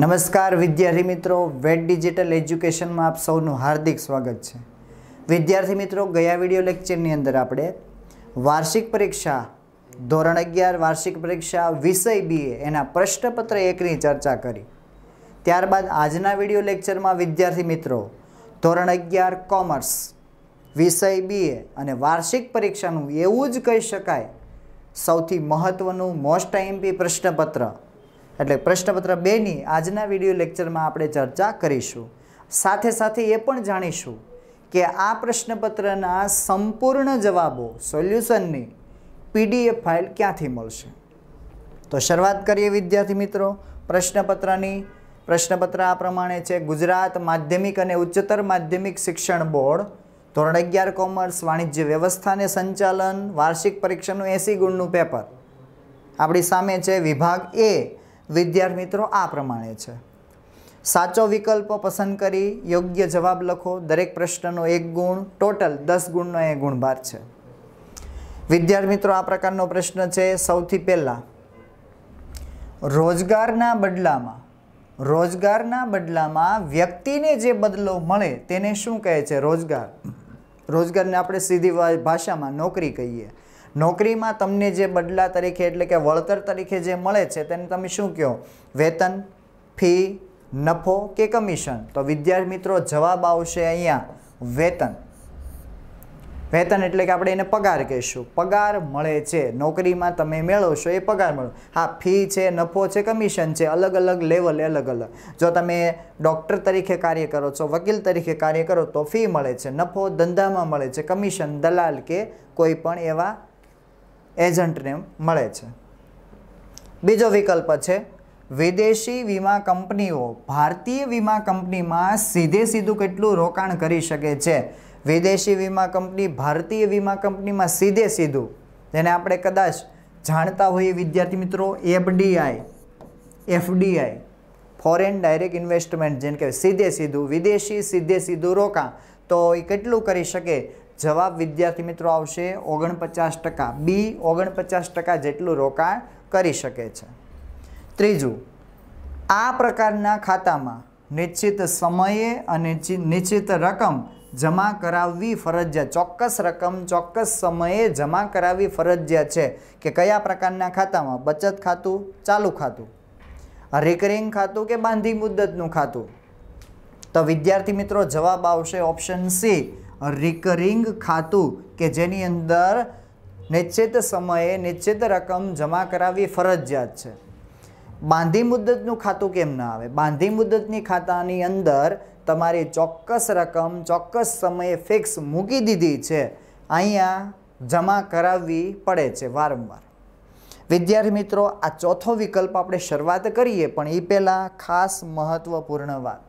નમસ્કાર વિદ્યાર્થી મિત્રો વેટ ડિજિટલ એજ્યુકેશનમાં આપ સૌનું હાર્દિક સ્વાગત છે વિદ્યાર્થી મિત્રો ગયા વિડિયો લેક્ચરની અંદર આપણે વાર્ષિક પરીક્ષા ધોરણ અગિયાર વાર્ષિક પરીક્ષા વિષય બીએ એના પ્રશ્નપત્ર એકની ચર્ચા કરી ત્યારબાદ આજના વિડીયો લેક્ચરમાં વિદ્યાર્થી મિત્રો ધોરણ અગિયાર કોમર્સ વિષય બીએ અને વાર્ષિક પરીક્ષાનું એવું જ કહી શકાય સૌથી મહત્ત્વનું મોસ્ટ આઈમ્પી પ્રશ્નપત્ર એટલે પ્રશ્નપત્ર બેની આજના વિડીયો લેક્ચરમાં આપણે ચર્ચા કરીશું સાથે સાથે એ પણ જાણીશું કે આ પ્રશ્નપત્રના સંપૂર્ણ જવાબો સોલ્યુશનની પીડીએફ ફાઇલ ક્યાંથી મળશે તો શરૂઆત કરીએ વિદ્યાર્થી મિત્રો પ્રશ્નપત્રની પ્રશ્નપત્ર આ પ્રમાણે છે ગુજરાત માધ્યમિક અને ઉચ્ચતર માધ્યમિક શિક્ષણ બોર્ડ ધોરણ અગિયાર કોમર્સ વાણિજ્ય વ્યવસ્થાને સંચાલન વાર્ષિક પરીક્ષાનું એસી ગુણનું પેપર આપણી સામે છે વિભાગ એ વિદ્યાર્થી મિત્રો આ પ્રમાણે છે સાચો વિકલ્પ પસંદ કરી યોગ્ય જવાબ લખો દરેક પ્રશ્નનો એક ગુણ ટોટલ દસ ગુણનો એ ગુણભાર છે વિદ્યાર્થી મિત્રો આ પ્રકારનો પ્રશ્ન છે સૌથી પહેલાં રોજગારના બદલામાં રોજગારના બદલામાં વ્યક્તિને જે બદલો મળે તેને શું કહે છે રોજગાર રોજગારને આપણે સીધી ભાષામાં નોકરી કહીએ નોકરીમાં તમને જે બદલા તરીકે એટલે કે વળતર તરીકે જે મળે છે તેને તમે શું કહો વેતન ફી નફો કે કમિશન તો વિદ્યાર્થી મિત્રો જવાબ આવશે અહીંયા વેતન વેતન એટલે કે આપણે એને પગાર કહીશું પગાર મળે છે નોકરીમાં તમે મેળવશો એ પગાર મળો હા ફી છે નફો છે કમિશન છે અલગ અલગ લેવલે અલગ અલગ જો તમે ડૉક્ટર તરીકે કાર્ય કરો છો વકીલ તરીકે કાર્ય કરો તો ફી મળે છે નફો ધંધામાં મળે છે કમિશન દલાલ કે કોઈ પણ એવા એજન્ટને મળે છે બીજો વિકલ્પ છે વિદેશી વીમા કંપનીઓ ભારતીય વીમા કંપનીમાં સીધે સીધું કેટલું રોકાણ કરી શકે છે વિદેશી વીમા કંપની ભારતીય વીમા કંપનીમાં સીધે સીધું જેને આપણે કદાચ જાણતા હોઈએ વિદ્યાર્થી મિત્રો FDI FDI foreign direct investment જેમ કે સીધે સીધું વિદેશી સીધે સીધું રોકાણ તો એ કેટલું કરી શકે જવાબ વિદ્યાર્થી મિત્રો આવશે ઓગણપચાસ ટકા બી ઓગણપચાસ ટકા જેટલું રોકાણ કરી શકે છે ત્રીજું આ પ્રકારના ખાતામાં નિશ્ચિત સમયે અને નિશ્ચિત રકમ જમા કરાવવી ફરજિયાત ચોક્કસ રકમ ચોક્કસ સમયે જમા કરાવવી ફરજિયાત છે કે કયા પ્રકારના ખાતામાં બચત ખાતું ચાલુ ખાતું રિકરિંગ ખાતું કે બાંધી મુદ્દતનું ખાતું તો વિદ્યાર્થી મિત્રો જવાબ આવશે ઓપ્શન સી રિકરિંગ ખાતું કે જેની અંદર નિશ્ચિત સમયે નિશ્ચિત રકમ જમા કરાવવી ફરજિયાત છે બાંધી મુદ્દતનું ખાતું કેમ ના આવે બાંધી મુદ્દતની ખાતાની અંદર તમારી ચોક્કસ રકમ ચોક્કસ સમયે ફિક્સ મૂકી દીધી છે અહીંયા જમા કરાવવી પડે છે વારંવાર વિદ્યાર્થી મિત્રો આ ચોથો વિકલ્પ આપણે શરૂઆત કરીએ પણ એ પહેલાં ખાસ મહત્ત્વપૂર્ણ વાત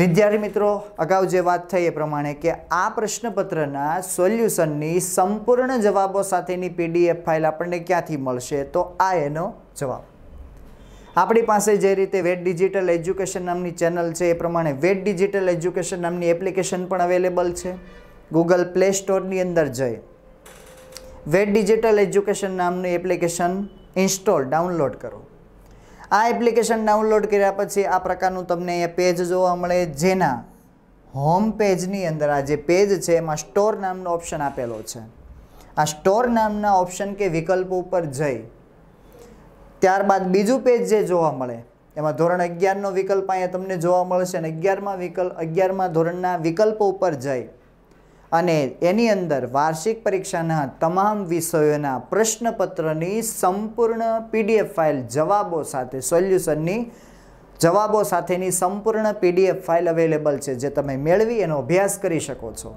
વિદ્યાર્થી મિત્રો અગાઉ જે વાત થઈ એ પ્રમાણે કે આ પ્રશ્નપત્રના સોલ્યુશનની સંપૂર્ણ જવાબો સાથેની પીડીએફ ફાઇલ આપણને ક્યાંથી મળશે તો આ એનો જવાબ આપણી પાસે જે રીતે વેટ ડિજિટલ એજ્યુકેશન નામની ચેનલ છે એ પ્રમાણે વેટ ડિજિટલ એજ્યુકેશન નામની એપ્લિકેશન પણ અવેલેબલ છે ગૂગલ પ્લે સ્ટોરની અંદર જઈ વેટ ડિજિટલ એજ્યુકેશન નામની એપ્લિકેશન ઇન્સ્ટોલ ડાઉનલોડ કરો આ એપ્લિકેશન ડાઉનલોડ કર્યા પછી આ પ્રકારનું તમને અહીંયા પેજ જોવા મળે જેના હોમ પેજની અંદર આ જે પેજ છે એમાં સ્ટોર નામનો ઓપ્શન આપેલો છે આ સ્ટોર નામના ઓપ્શન કે વિકલ્પ ઉપર જઈ ત્યારબાદ બીજું પેજ જે જોવા મળે એમાં ધોરણ અગિયારનો વિકલ્પ અહીંયા તમને જોવા મળશે અને અગિયારમાં વિકલ્પ અગિયારમાં ધોરણના વિકલ્પો ઉપર જઈ અને એની અંદર વાર્ષિક પરીક્ષાના તમામ વિષયોના પ્રશ્નપત્રની સંપૂર્ણ પીડીએફ ફાઇલ જવાબો સાથે સોલ્યુશનની જવાબો સાથેની સંપૂર્ણ પીડીએફ ફાઇલ અવેલેબલ છે જે તમે મેળવી એનો અભ્યાસ કરી શકો છો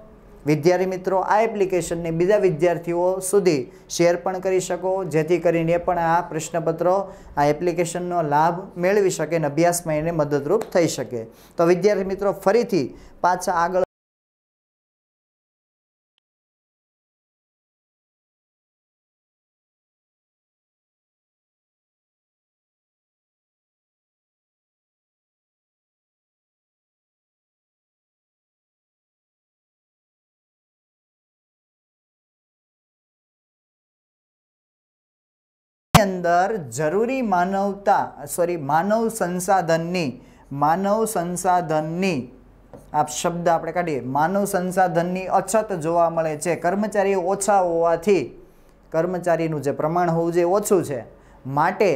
વિદ્યાર્થી મિત્રો આ એપ્લિકેશનને બીજા વિદ્યાર્થીઓ સુધી શેર પણ કરી શકો જેથી કરીને પણ આ પ્રશ્નપત્રો આ એપ્લિકેશનનો લાભ મેળવી શકે અને અભ્યાસમાં એને મદદરૂપ થઈ શકે તો વિદ્યાર્થી મિત્રો ફરીથી પાછા આગળ અંદર જરૂરી માનવતા સોરી માનવ સંસાધનની માનવ સંસાધનની આ શબ્દ આપણે કાઢીએ માનવ સંસાધનની અછત જોવા મળે છે કર્મચારી ઓછા હોવાથી કર્મચારીનું જે પ્રમાણ હોવું જોઈએ ઓછું છે માટે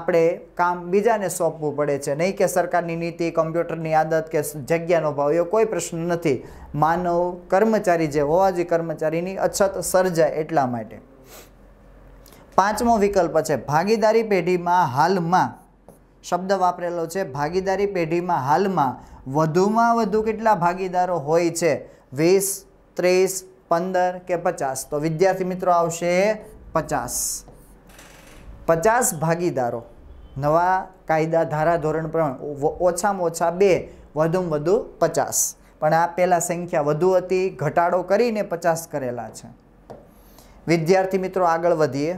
આપણે કામ બીજાને સોંપવું પડે છે નહીં કે સરકારની નીતિ કમ્પ્યુટરની આદત કે જગ્યાનો ભાવ એવો કોઈ પ્રશ્ન નથી માનવ કર્મચારી જે હોવા જે કર્મચારીની અછત સર્જાય એટલા માટે પાંચમો વિકલ્પ છે ભાગીદારી પેઢીમાં હાલમાં શબ્દ વાપરેલો છે ભાગીદારી પેઢીમાં હાલમાં વધુમાં વધુ કેટલા ભાગીદારો હોય છે વીસ ત્રીસ પંદર કે પચાસ તો વિદ્યાર્થી મિત્રો આવશે પચાસ પચાસ ભાગીદારો નવા કાયદા ધારાધોરણ પ્રમાણે ઓછામાં ઓછા બે વધુમાં વધુ પચાસ પણ આ પહેલાં સંખ્યા વધુ હતી ઘટાડો કરીને પચાસ કરેલા છે વિદ્યાર્થી મિત્રો આગળ વધીએ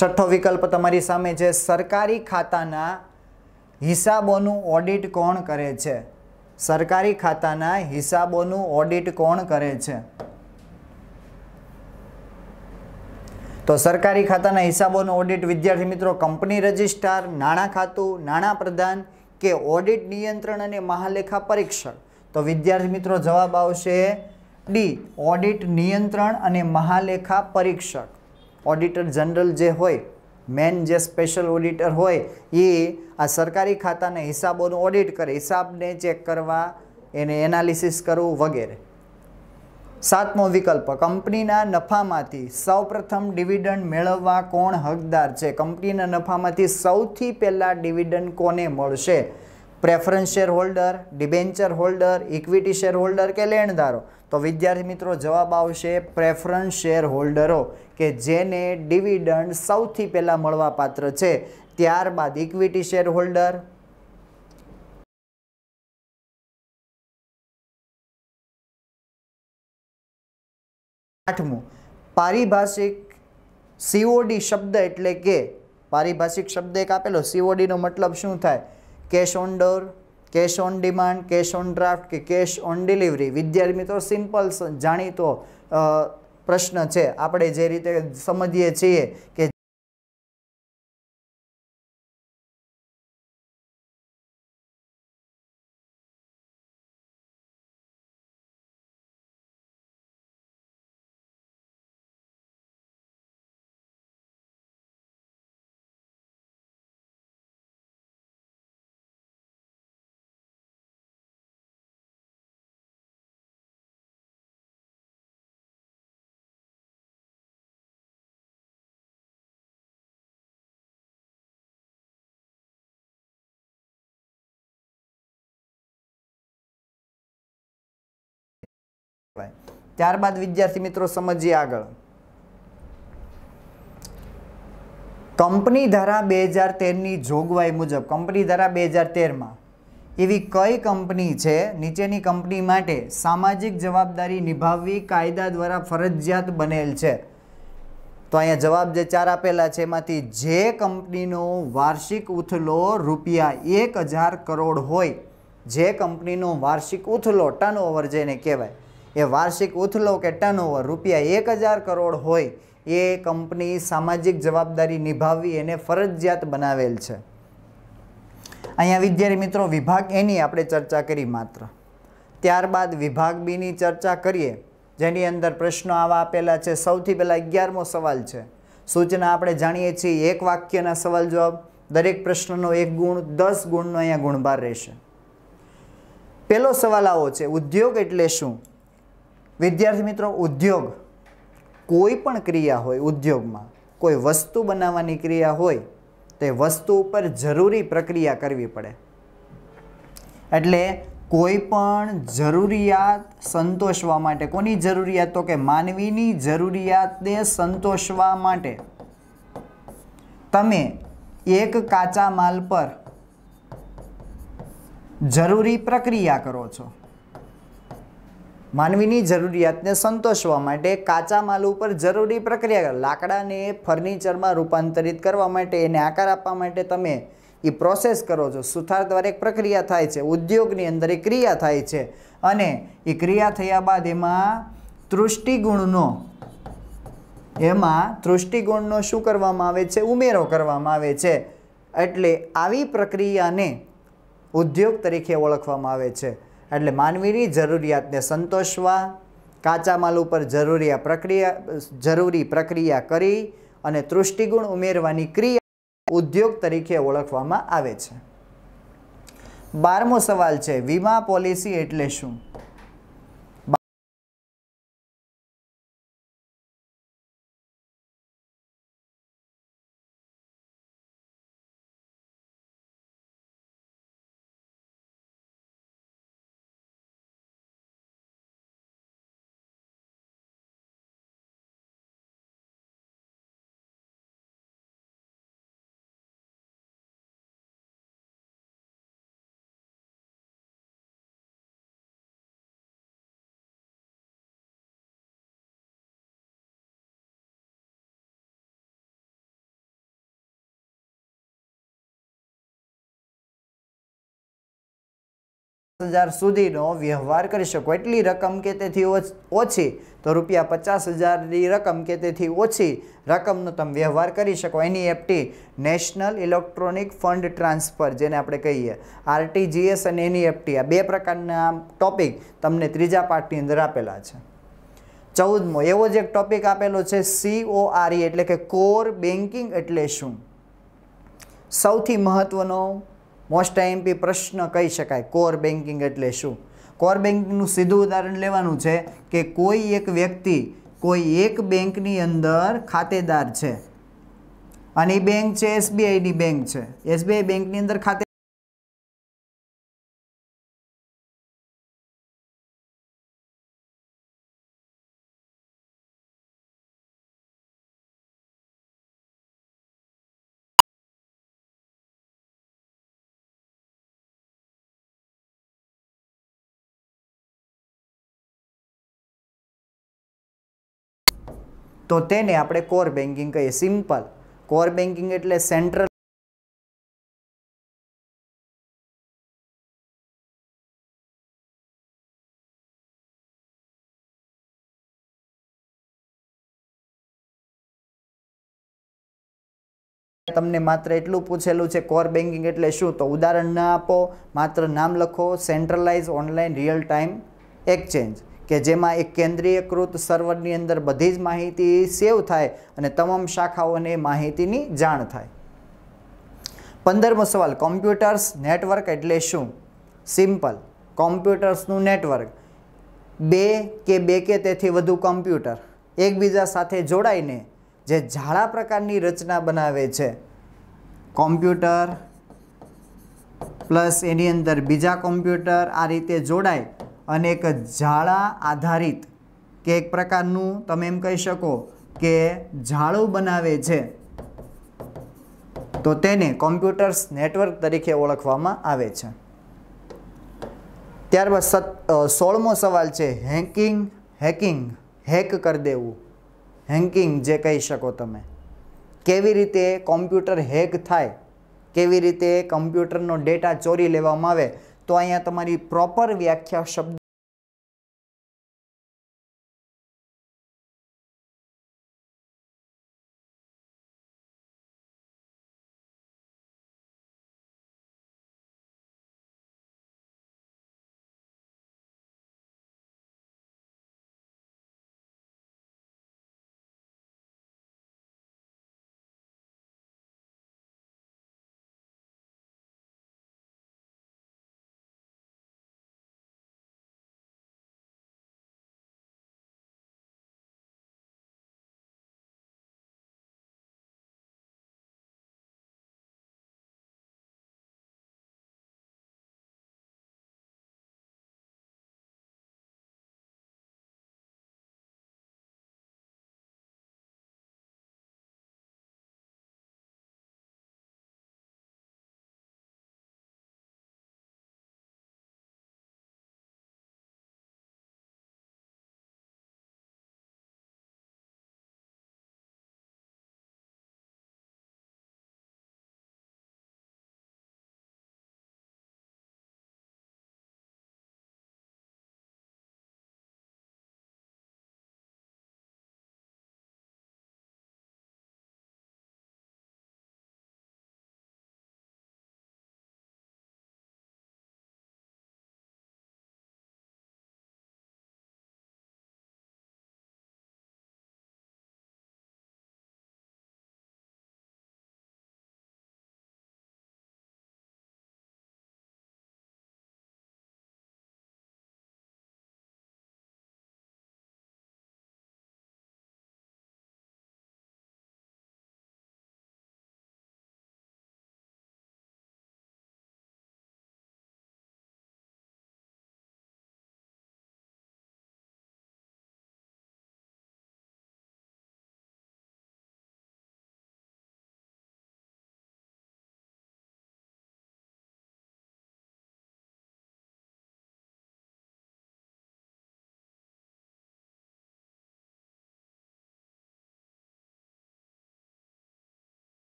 છઠ્ઠો વિકલ્પ તમારી સામે છે સરકારી ખાતાના હિસાબોનું ઓડિટ કોણ કરે છે સરકારી ખાતાના હિસાબોનું ઓડિટ કોણ કરે છે તો સરકારી ખાતાના હિસાબોનું ઓડિટ વિદ્યાર્થી મિત્રો કંપની રજિસ્ટ્રાર નાણાં ખાતું નાણાં પ્રધાન કે ઓડિટ નિયંત્રણ અને મહાલેખા પરીક્ષક તો વિદ્યાર્થી મિત્રો જવાબ આવશે ડી ઓડિટ નિયંત્રણ અને મહાલેખા પરીક્ષક ઓડિટર જનરલ જે હોય મેન જે સ્પેશિયલ ઓડિટર હોય એ આ સરકારી ખાતાના હિસાબોનું ઓડિટ કરે હિસાબને ચેક કરવા એને એનાલિસિસ કરવું વગેરે સાતમો વિકલ્પ કંપનીના નફામાંથી સૌપ્રથમ ડિવિડન્ડ મેળવવા કોણ હકદાર છે કંપનીના નફામાંથી સૌથી પહેલાં ડિવિડન્ડ કોને મળશે preference share holder debenture holder equity share holder કે લેણદારો તો વિદ્યાર્થી મિત્રો જવાબ આવશે પ્રેફરન્સ શેર હોલ્ડરો કે જેને ડિવિડન્ડ સૌથી પહેલાં મળવા પાત્ર છે ત્યારબાદ ઇક્વિટી શેર હોલ્ડર આઠમું પારિભાષિક સીઓડી શબ્દ એટલે કે પારિભાષિક શબ્દ એક આપેલો સીઓડીનો મતલબ શું થાય cash on door cash on demand cash on draft કે કેશ ઓન ડિલિવરી વિદ્યાર્થી મિત્રો સિમ્પલ જાણીતો પ્રશ્ન છે આપણે જે રીતે સમજીએ છીએ કે શકાય ત્યારબાદ વિદ્યાર્થી મિત્રો સમજીએ આગળ કંપની ધારા બે હજાર તેરની જોગવાઈ મુજબ કંપની ધારા બે હજાર તેરમાં એવી કઈ કંપની છે નીચેની કંપની માટે સામાજિક જવાબદારી નિભાવવી કાયદા દ્વારા ફરજિયાત બનેલ છે તો અહીંયા જવાબ જે ચાર આપેલા છે એમાંથી જે કંપનીનો વાર્ષિક ઉથલો રૂપિયા એક હજાર કરોડ હોય જે કંપનીનો વાર્ષિક ઉથલો ઓવર જેને કહેવાય એ વાર્ષિક ઉથલો કે ટર્નઓવર રૂપિયા એક હજાર કરોડ હોય એ કંપની સામાજિક જવાબદારી નિભાવવી એને ફરજિયાત બનાવેલ છે અહીંયા વિદ્યાર્થી મિત્રો વિભાગ એની આપણે ચર્ચા કરી માત્ર ત્યારબાદ વિભાગ બીની ચર્ચા કરીએ જેની અંદર પ્રશ્નો આવા આપેલા છે સૌથી પહેલાં અગિયારમો સવાલ છે સૂચના આપણે જાણીએ છીએ એક વાક્યના સવાલ જવાબ દરેક પ્રશ્નનો એક ગુણ દસ ગુણનો અહીંયા ગુણભાર રહેશે પહેલો સવાલ આવો છે ઉદ્યોગ એટલે શું વિદ્યાર્થી મિત્રો ઉદ્યોગ કોઈ પણ ક્રિયા હોય ઉદ્યોગમાં કોઈ વસ્તુ બનાવવાની ક્રિયા હોય તે વસ્તુ ઉપર જરૂરી પ્રક્રિયા કરવી પડે એટલે કોઈ પણ જરૂરિયાત સંતોષવા માટે કોની જરૂરિયાત તો કે માનવીની જરૂરિયાતને સંતોષવા માટે તમે એક કાચા માલ પર જરૂરી પ્રક્રિયા કરો છો માનવીની જરૂરિયાતને સંતોષવા માટે કાચા માલ ઉપર જરૂરી પ્રક્રિયા લાકડાને ફર્નિચરમાં રૂપાંતરિત કરવા માટે એને આકાર આપવા માટે તમે એ પ્રોસેસ કરો છો સુથાર દ્વારા એક પ્રક્રિયા થાય છે ઉદ્યોગની અંદર એ ક્રિયા થાય છે અને એ ક્રિયા થયા બાદ એમાં તૃષ્ટિગુણનો એમાં તૃષ્ટિગુણનો શું કરવામાં આવે છે ઉમેરો કરવામાં આવે છે એટલે આવી પ્રક્રિયાને ઉદ્યોગ તરીકે ઓળખવામાં આવે છે એટલે માનવીની જરૂરિયાતને સંતોષવા કાચા માલ ઉપર જરૂરી પ્રક્રિયા જરૂરી પ્રક્રિયા કરી અને તૃષ્ટિગુણ ઉમેરવાની ક્રિયા ઉદ્યોગ તરીકે ઓળખવામાં આવે છે બારમો સવાલ છે વીમા પોલિસી એટલે શું હજાર સુધીનો વ્યવહાર કરી શકો એટલી રકમ કે તેથી ઓછી તો રૂપિયા પચાસ હજારની રકમ કે તેથી ઓછી રકમનો તમે વ્યવહાર કરી શકો એની NEFT national electronic fund transfer જેને આપણે કહીએ આરટીજીએસ અને એની એફટી આ બે પ્રકારના ટોપિક તમને ત્રીજા પાઠની અંદર આપેલા છે ચૌદમો એવો જ એક ટોપિક આપેલો છે સીઓઆરઈ e એટલે કે કોર બેન્કિંગ એટલે શું સૌથી મહત્ત્વનો મોસ્ટ ટાઈમ આઈએમપી પ્રશ્ન કહી શકાય કોર બેન્કિંગ એટલે શું કોર બેન્કિંગનું સીધું ઉદાહરણ લેવાનું છે કે કોઈ એક વ્યક્તિ કોઈ એક બેંકની અંદર ખાતેદાર છે અને એ બેંક છે એસબીઆઈની બેંક છે એસબીઆઈ બેંકની અંદર ખાતે તો તેને આપણે કોર બેન્કિંગ કહીએ સિમ્પલ કોર બેન્કિંગ એટલે સેન્ટ્રલ તમને માત્ર એટલું પૂછેલું છે કોર બેન્કિંગ એટલે શું તો ઉદાહરણ ન આપો માત્ર નામ લખો centralise online real time exchange કે જેમાં એક કેન્દ્રીયકૃત સર્વરની અંદર બધી જ માહિતી સેવ થાય અને તમામ શાખાઓને માહિતીની જાણ થાય પંદરમો સવાલ કોમ્પ્યુટર્સ નેટવર્ક એટલે શું સિમ્પલ કોમ્પ્યુટર્સનું નેટવર્ક બે કે બે કે તેથી વધુ કોમ્પ્યુટર એકબીજા સાથે જોડાઈને જે ઝાડા પ્રકારની રચના બનાવે છે કોમ્પ્યુટર પ્લસ એની અંદર બીજા કોમ્પ્યુટર આ રીતે જોડાય અને એક ઝાડા આધારિત કે એક પ્રકારનું તમે એમ કહી શકો કે ઝાડું બનાવે છે તો તેને કોમ્પ્યુટર્સ નેટવર્ક તરીકે ઓળખવામાં આવે છે ત્યારબાદ સત સોળમો સવાલ છે હેકિંગ હેકિંગ હેક કરી દેવું હેકિંગ જે કહી શકો તમે કેવી રીતે કોમ્પ્યુટર હેક થાય કેવી રીતે કમ્પ્યુટરનો ડેટા ચોરી લેવામાં આવે તો અહીંયા તમારી પ્રોપર વ્યાખ્યા શબ્દ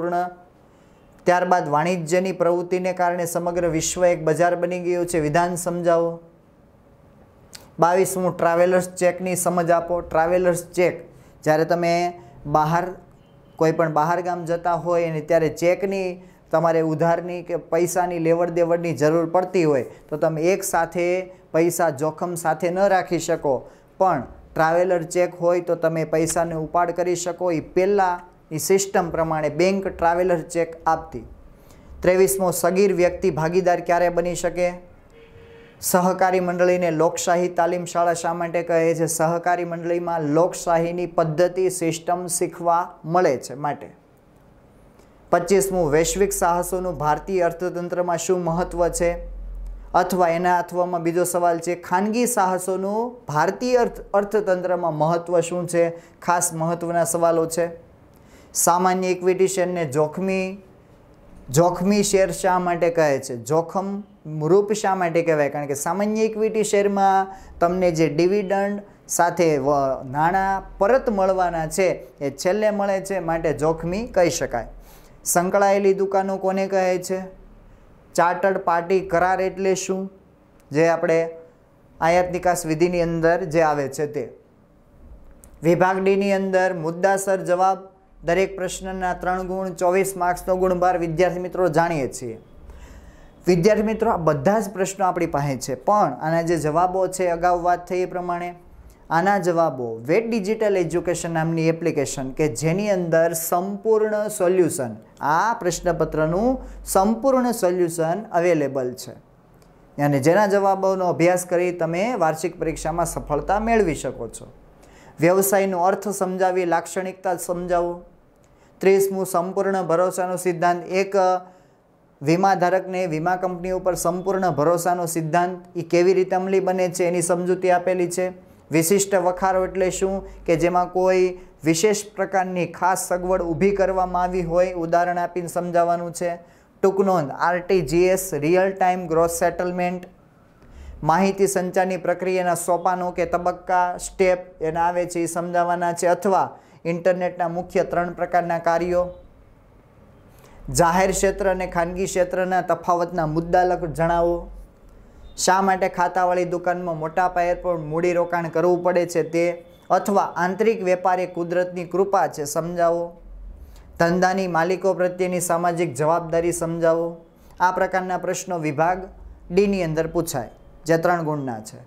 અર્થપૂર્ણ ત્યારબાદ વાણિજ્યની પ્રવૃત્તિને કારણે સમગ્ર વિશ્વ એક બજાર બની ગયું છે વિધાન સમજાવો બાવીસમું ટ્રાવેલર્સ ચેકની સમજ આપો ટ્રાવેલર્સ ચેક જ્યારે તમે બહાર કોઈપણ પણ બહાર ગામ જતા હોય અને ત્યારે ચેકની તમારે ઉધારની કે પૈસાની લેવડ દેવડની જરૂર પડતી હોય તો તમે એક સાથે પૈસા જોખમ સાથે ન રાખી શકો પણ ટ્રાવેલર ચેક હોય તો તમે પૈસાને ઉપાડ કરી શકો એ પહેલાં એ સિસ્ટમ પ્રમાણે બેંક ટ્રાવેલર ચેક આપતી ત્રેવીસમો સગીર વ્યક્તિ ભાગીદાર ક્યારે બની શકે સહકારી મંડળીને લોકશાહી તાલીમ શાળા શા માટે કહે છે સહકારી મંડળીમાં લોકશાહીની પદ્ધતિ સિસ્ટમ શીખવા મળે છે માટે પચીસમું વૈશ્વિક સાહસોનું ભારતીય અર્થતંત્રમાં શું મહત્ત્વ છે અથવા એના અથવામાં બીજો સવાલ છે ખાનગી સાહસોનું ભારતીય અર્થ અર્થતંત્રમાં મહત્ત્વ શું છે ખાસ મહત્ત્વના સવાલો છે સામાન્ય ઇક્વિટી શેરને જોખમી જોખમી શેર શા માટે કહે છે જોખમ રૂપ શા માટે કહેવાય કારણ કે સામાન્ય ઇક્વિટી શેરમાં તમને જે ડિવિડન્ડ સાથે નાણાં પરત મળવાના છે એ છેલ્લે મળે છે માટે જોખમી કહી શકાય સંકળાયેલી દુકાનો કોને કહે છે ચાર્ટર્ડ પાર્ટી કરાર એટલે શું જે આપણે આયાત નિકાસ વિધિની અંદર જે આવે છે તે વિભાગ ડીની અંદર મુદ્દાસર જવાબ દરેક પ્રશ્નના ત્રણ ગુણ ચોવીસ માર્ક્સનો ગુણ બાર વિદ્યાર્થી મિત્રો જાણીએ છીએ વિદ્યાર્થી મિત્રો આ બધા જ પ્રશ્નો આપણી પાસે છે પણ આના જે જવાબો છે અગાઉ વાત થઈ એ પ્રમાણે આના જવાબો વેટ ડિજિટલ એજ્યુકેશન નામની એપ્લિકેશન કે જેની અંદર સંપૂર્ણ સોલ્યુશન આ પ્રશ્નપત્રનું સંપૂર્ણ સોલ્યુશન અવેલેબલ છે અને જેના જવાબોનો અભ્યાસ કરી તમે વાર્ષિક પરીક્ષામાં સફળતા મેળવી શકો છો વ્યવસાયનો અર્થ સમજાવી લાક્ષણિકતા સમજાવો ત્રીસમું સંપૂર્ણ ભરોસાનો સિદ્ધાંત એક વીમા ધારકને વીમા કંપની ઉપર સંપૂર્ણ ભરોસાનો સિદ્ધાંત એ કેવી રીતે અમલી બને છે એની સમજૂતી આપેલી છે વિશિષ્ટ વખારો એટલે શું કે જેમાં કોઈ વિશેષ પ્રકારની ખાસ સગવડ ઊભી કરવામાં આવી હોય ઉદાહરણ આપીને સમજાવવાનું છે ટૂંક નોંધ RTGS real time gross settlement માહિતી સંચારની પ્રક્રિયાના સોપાનો કે તબક્કા સ્ટેપ એના આવે છે એ સમજાવવાના છે અથવા ઇન્ટરનેટના મુખ્ય ત્રણ પ્રકારના કાર્યો જાહેર ક્ષેત્ર અને ખાનગી ક્ષેત્રના તફાવતના મુદ્દા જણાવો શા માટે ખાતાવાળી દુકાનમાં મોટા પાયે પણ મૂડીરોકાણ કરવું પડે છે તે અથવા આંતરિક વેપાર એ કુદરતની કૃપા છે સમજાવો ધંધાની માલિકો પ્રત્યેની સામાજિક જવાબદારી સમજાવો આ પ્રકારના પ્રશ્નો વિભાગ ડીની અંદર પૂછાય જે ત્રણ ગુણના છે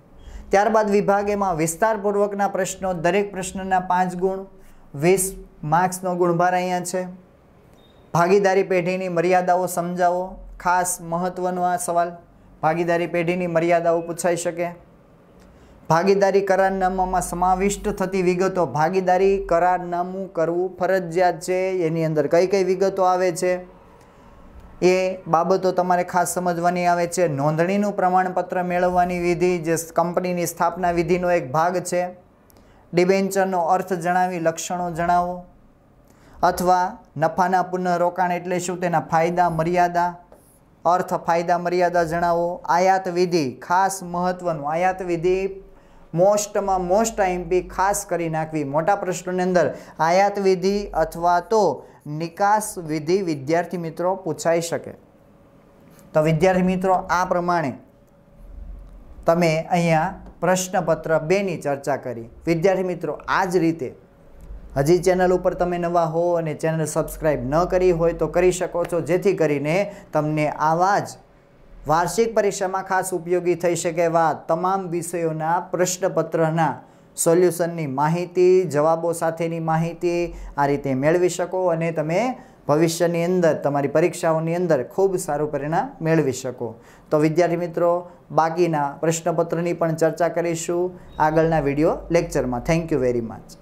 ત્યારબાદ વિભાગ એમાં વિસ્તારપૂર્વકના પ્રશ્નો દરેક પ્રશ્નના પાંચ ગુણ વીસ માર્ક્સનો ગુણભાર અહીંયા છે ભાગીદારી પેઢીની મર્યાદાઓ સમજાવો ખાસ મહત્ત્વનો આ સવાલ ભાગીદારી પેઢીની મર્યાદાઓ પૂછાઈ શકે ભાગીદારી કરારનામામાં સમાવિષ્ટ થતી વિગતો ભાગીદારી કરારનામું કરવું ફરજિયાત છે એની અંદર કઈ કઈ વિગતો આવે છે એ બાબતો તમારે ખાસ સમજવાની આવે છે નોંધણીનું પ્રમાણપત્ર મેળવવાની વિધિ જે કંપનીની સ્થાપના વિધિનો એક ભાગ છે ડિબેન્ચરનો અર્થ જણાવી લક્ષણો જણાવો અથવા નફાના પુનઃરોકાણ એટલે શું તેના ફાયદા મર્યાદા અર્થ ફાયદા મર્યાદા જણાવો આયાત વિધિ ખાસ મહત્વનું આયાત વિધિ મોસ્ટમાં મોસ્ટ આઈએમપી ખાસ કરી નાખવી મોટા પ્રશ્નોની અંદર આયાત વિધિ અથવા તો નિકાસ વિધિ વિદ્યાર્થી મિત્રો પૂછાઈ શકે તો વિદ્યાર્થી મિત્રો આ પ્રમાણે તમે અહીંયા પ્રશ્નપત્ર બેની ચર્ચા કરી વિદ્યાર્થી મિત્રો આ જ રીતે હજી ચેનલ ઉપર તમે નવા હો અને ચેનલ સબસ્ક્રાઈબ ન કરી હોય તો કરી શકો છો જેથી કરીને તમને આવા જ વાર્ષિક પરીક્ષામાં ખાસ ઉપયોગી થઈ શકે એવા તમામ વિષયોના પ્રશ્નપત્રના સોલ્યુશનની માહિતી જવાબો સાથેની માહિતી આ રીતે મેળવી શકો અને તમે ભવિષ્યની અંદર તમારી પરીક્ષાઓની અંદર ખૂબ સારું પરિણામ મેળવી શકો તો વિદ્યાર્થી મિત્રો બાકીના પ્રશ્નપત્રની પણ ચર્ચા કરીશું આગળના વિડીયો લેક્ચરમાં થેન્ક યુ વેરી મચ